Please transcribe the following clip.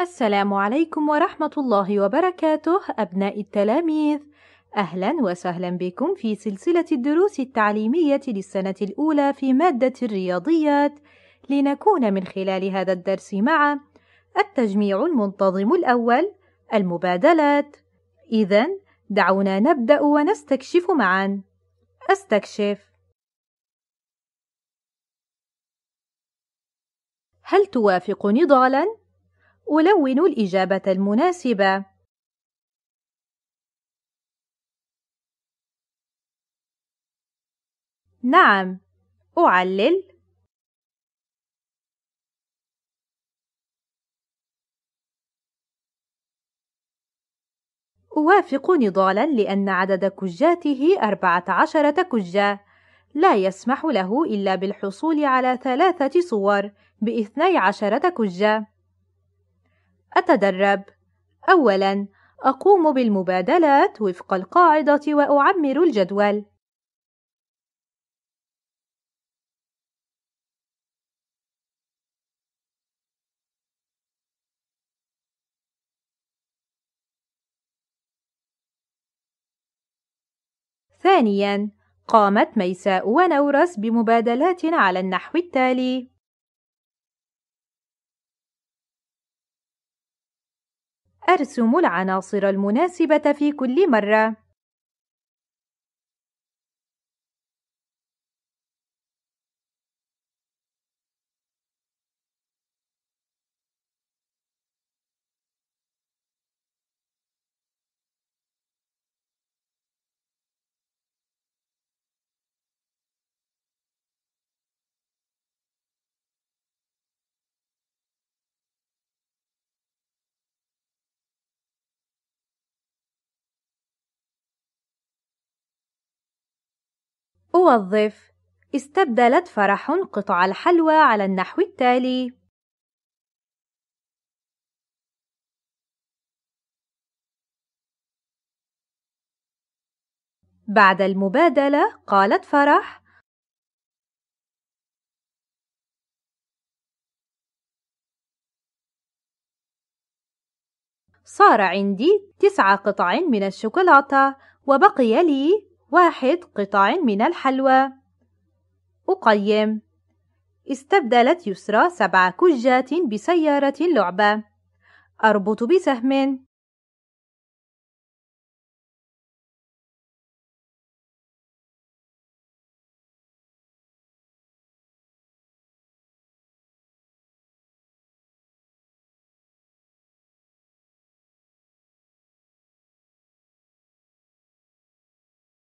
السلام عليكم ورحمة الله وبركاته أبناء التلاميذ أهلا وسهلا بكم في سلسلة الدروس التعليمية للسنة الأولى في مادة الرياضيات لنكون من خلال هذا الدرس مع التجميع المنتظم الأول المبادلات إذا دعونا نبدأ ونستكشف معا أستكشف هل توافق نضالا؟ ألون الإجابة المناسبة. نعم، أعلل. أوافق نضالا لأن عدد كجاته أربعة عشرة كجة لا يسمح له إلا بالحصول على ثلاثة صور باثني عشرة كجة أتدرب. أولاً، أقوم بالمبادلات وفق القاعدة وأعمّر الجدول. ثانياً، قامت ميساء ونورس بمبادلات على النحو التالي: أرسم العناصر المناسبة في كل مرة. أوظف استبدلت فرح قطع الحلوى على النحو التالي بعد المبادلة قالت فرح صار عندي تسعة قطع من الشوكولاتة وبقي لي واحد قطع من الحلوى أقيم استبدلت يسرى سبع كجات بسيارة لعبة أربط بسهم